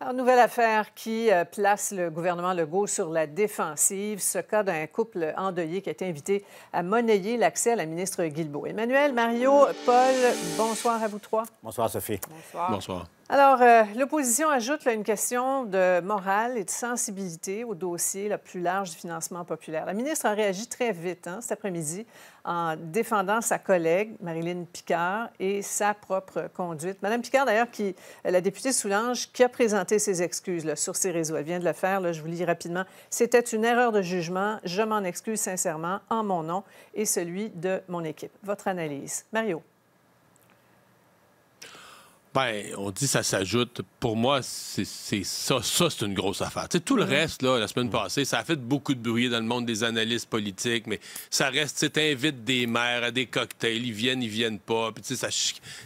Alors, nouvelle affaire qui euh, place le gouvernement Legault sur la défensive. Ce cas d'un couple endeuillé qui a été invité à monnayer l'accès à la ministre Guilbeault. Emmanuel, Mario, Paul, bonsoir à vous trois. Bonsoir, Sophie. Bonsoir. Bonsoir. Alors, euh, l'opposition ajoute une question de morale et de sensibilité au dossier le plus large du financement populaire. La ministre a réagi très vite hein, cet après-midi en défendant sa collègue Marilyn Picard et sa propre conduite. Madame Picard, d'ailleurs, qui euh, la députée Soulange, qui a présenté ses excuses là, sur ses réseaux. Elle vient de le faire. je vous lis rapidement. C'était une erreur de jugement. Je m'en excuse sincèrement en mon nom et celui de mon équipe. Votre analyse, Mario. Ben, on dit ça s'ajoute. Pour moi, c'est ça. c'est une grosse affaire. sais, tout le mm. reste, là, la semaine passée, ça a fait beaucoup de bruit dans le monde des analystes politiques, mais ça reste, tu invites des maires à des cocktails, ils viennent, ils viennent pas. Puis, ça,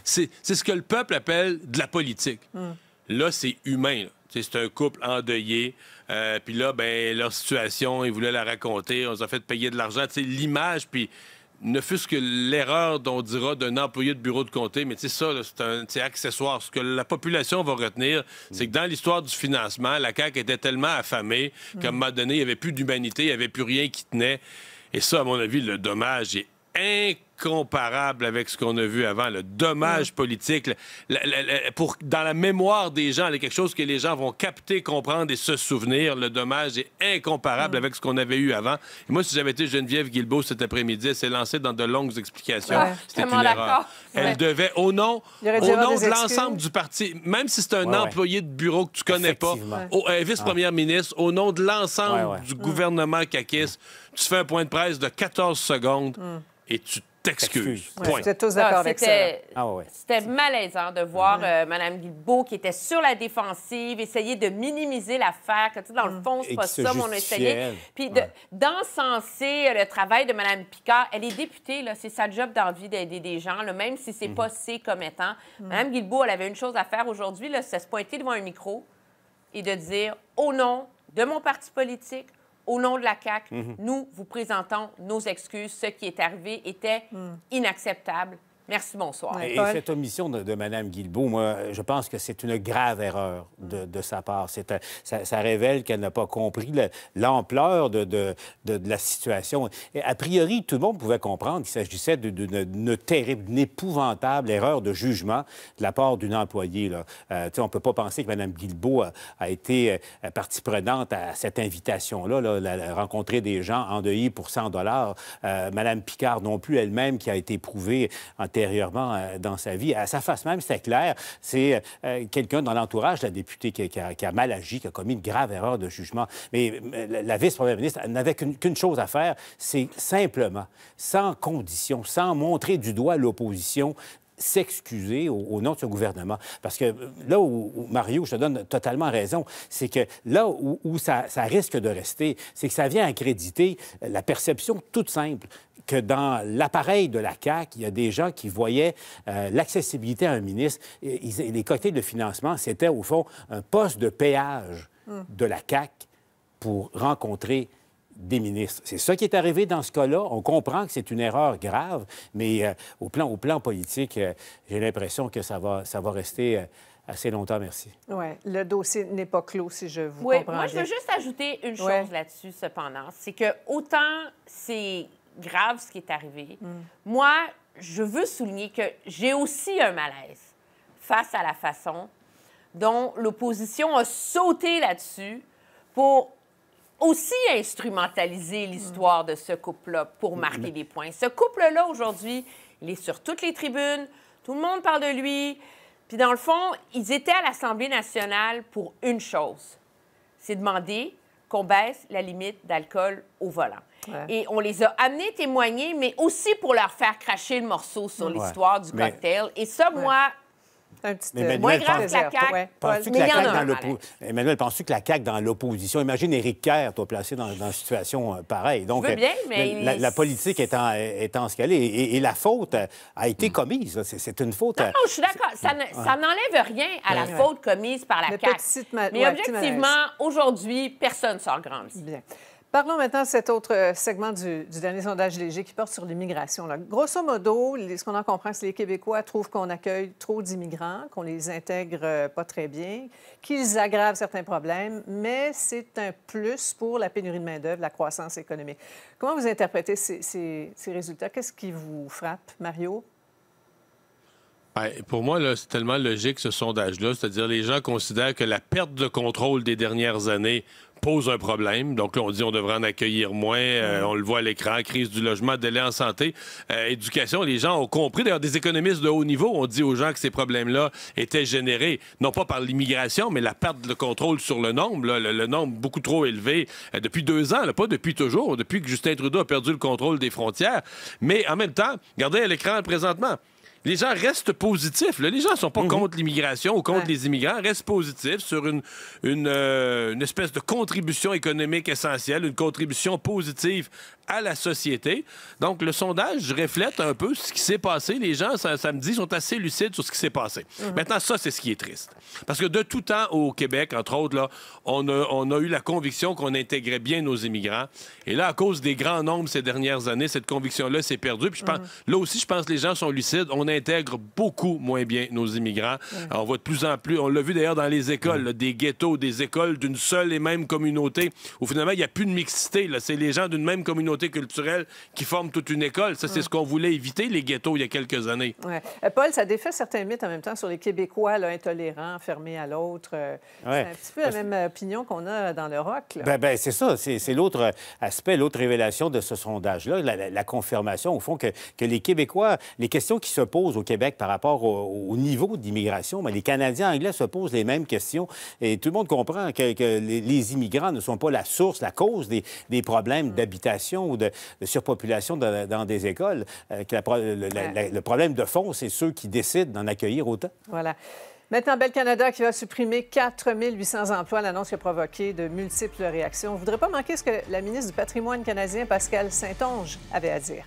c'est ce que le peuple appelle de la politique. Mm. Là, c'est humain. C'est un couple endeuillé. Euh, puis là, ben, leur situation, ils voulaient la raconter. On a fait payer de l'argent. L'image, puis ne fût-ce que l'erreur dont dira d'un employé de bureau de comté, mais tu sais, ça, c'est accessoire. Ce que la population va retenir, c'est que dans l'histoire du financement, la CAQ était tellement affamée qu'à un mm. moment donné, il n'y avait plus d'humanité, il n'y avait plus rien qui tenait. Et ça, à mon avis, le dommage est incroyable incomparable avec ce qu'on a vu avant. Le dommage politique, dans la mémoire des gens, a quelque chose que les gens vont capter, comprendre et se souvenir. Le dommage est incomparable avec ce qu'on avait eu avant. moi, si j'avais été Geneviève Guilbeault cet après-midi, elle s'est lancée dans de longues explications. C'était une erreur. Elle devait, au nom, au nom de l'ensemble du parti, même si c'est un employé de bureau que tu connais pas, euh, vice-première ah. ministre, au nom de l'ensemble du gouvernement mm. kakis, tu fais un point de presse de 14 secondes mm. et tu t'excuses. tous d'accord ah, avec ça. Ah, c'était malaisant de voir Mme mm-hmm. euh, Guilbeault qui était sur la défensive, essayer de minimiser l'affaire, dans le mm. fond, c'est pas ça, on a essayé. Puis d'encenser euh, le travail de Mme Picard. Elle est députée, c'est sa job d'envie d'aider des gens, même si c'est n'est mm-hmm. pas ses commettants. Mme Guilbeault, elle avait une chose à faire aujourd'hui, c'est se pointer devant un micro et de dire, au nom de mon parti politique, au nom de la CAC, mhm. nous vous présentons nos excuses. Ce qui est arrivé était mhm. inacceptable. Merci, bonsoir. Et, cette omission de, Madame Mme Guilbeault, moi, je pense que c'est une grave erreur de, sa part. ça, révèle qu'elle n'a pas compris l'ampleur de, la situation. Et a priori, tout le monde pouvait comprendre qu'il s'agissait d'une terrible, d'une épouvantable erreur de jugement de la part d'une employée. Là. Euh, on ne peut pas penser que Mme Guilbeault a, été euh, partie prenante à cette invitation-là, rencontrer des gens endeuillés pour 100 dollars. Euh, Madame Mme Picard non plus elle-même, qui a été prouvée en intérieurement euh, dans sa vie. À sa face même, c'était clair, c'est euh, quelqu'un dans l'entourage de la députée qui a, mal agi, qui a commis une grave erreur de jugement. Mais euh, la vice-première ministre n'avait qu'une chose à faire, c'est simplement, sans condition, sans montrer du doigt l'opposition, s'excuser au, nom de ce gouvernement. Parce que euh, là où, Mario, je te donne totalement raison, c'est que là où, ça, risque de rester, c'est que ça vient accréditer euh, la perception toute simple que dans l'appareil de la CAQ, il y a des gens qui voyaient euh, l'accessibilité à un ministre. et les côtés de financement, c'était au fond un poste de péage hum. de la CAQ pour rencontrer des ministres. C'est ça qui est arrivé dans ce cas-là. On comprend que c'est une erreur grave, mais euh, au, plan, au plan politique, euh, j'ai l'impression que ça va, ça va rester... Euh, assez longtemps, merci. Oui, le dossier n'est pas clos, si je vous comprends Oui. Moi, je veux juste ajouter une chose là-dessus, cependant. C'est que autant c'est grave ce qui est arrivé, mm. moi, je veux souligner que j'ai aussi un malaise face à la façon dont l'opposition a sauté là-dessus pour aussi instrumentaliser l'histoire de ce couple-là pour marquer des points. Ce couple-là, aujourd'hui, il est sur toutes les tribunes, tout le monde parle de lui. Puis dans le fond, ils étaient à l'Assemblée nationale pour une chose, c'est demander qu'on baisse la limite d'alcool au volant. Et on les a amenés témoigner, mais aussi pour leur faire cracher le morceau sur l'histoire du cocktail. Et ça, moi, Emmanuel, moins la Penses-tu que, la CAQ dans l'opposition... Imagine Éric Kerr, toi, placé dans, une situation euh, pareille. bien, euh, mais... La, politique est en ce Et, la faute a été mm. commise. C'est une faute... Non, euh, non je suis d'accord. Ça n'enlève rien à la faute commise par la Le CAQ. Mais objectivement, aujourd'hui, personne ne sort grandi. Bien. Parlons maintenant de cet autre euh, segment du, dernier sondage léger qui porte sur l'immigration. Grosso modo, ce qu'on en comprend, c'est que les Québécois trouvent qu'on accueille trop d'immigrants, qu'on les intègre euh, pas très bien, qu'ils aggravent certains problèmes, mais c'est un plus pour la pénurie de main-d'œuvre, la croissance économique. Comment vous interprétez ces résultats? Qu'est-ce qui vous frappe, Mario? Ben, pour moi, c'est tellement logique ce sondage-là. C'est-à-dire, les gens considèrent que la perte de contrôle des dernières années pose un problème. Donc là, on dit on devrait en accueillir moins. Euh, on le voit à l'écran, crise du logement, délai en santé, euh, éducation. Les gens ont compris. D'ailleurs, des économistes de haut niveau ont dit aux gens que ces problèmes-là étaient générés, non pas par l'immigration, mais la perte de contrôle sur le nombre, le, nombre beaucoup trop élevé euh, depuis deux ans, pas depuis toujours, depuis que Justin Trudeau a perdu le contrôle des frontières. Mais en même temps, regardez à l'écran présentement les gens restent positifs. Les gens ne sont pas mhm. contre l'immigration ou contre les immigrants, restent positifs sur une, euh, une, espèce de contribution économique essentielle, une contribution positive à la société. Donc, le sondage reflète un peu ce qui s'est passé. Les gens, ça me dit, sont assez lucides sur ce qui s'est passé. Mhm. Maintenant, ça, c'est ce qui est triste. Parce que de tout temps, au Québec, entre autres, là, on, a, on a eu la conviction qu'on intégrait bien nos immigrants. Et là, à cause des grands nombres ces dernières années, cette conviction-là s'est perdue. Puis je pense, mhm. là aussi, je pense que les gens sont lucides. On intègre beaucoup moins bien nos immigrants. on voit de plus en plus, on l'a vu d'ailleurs dans les écoles, des ghettos, des écoles d'une seule et même communauté, où finalement, il n'y a plus de mixité. C'est les gens d'une même communauté culturelle qui forment toute une école. Ça, c'est ce qu'on voulait éviter, les ghettos, il y a quelques années. Euh, Paul, ça défait certains mythes en même temps sur les Québécois là, intolérants, fermés à l'autre. Euh, c'est un petit peu la même euh, opinion qu'on a dans le rock. Ben, ben, c'est ça. C'est l'autre aspect, l'autre révélation de ce sondage-là, la, confirmation, au fond, que les Québécois, les questions qui se posent au Québec par rapport au, niveau d'immigration, mais les Canadiens anglais se posent les mêmes questions. Et tout le monde comprend que, les, immigrants ne sont pas la source, la cause des, problèmes mm. d'habitation ou de, surpopulation dans des écoles. Euh, que le problème de fond, c'est ceux qui décident d'en accueillir autant. Voilà. Maintenant, Bel Canada qui va supprimer 4 800 emplois, l'annonce qui a provoqué de multiples réactions. On ne voudrait pas manquer ce que la ministre du Patrimoine canadien, Pascal Saint-Onge, avait à dire.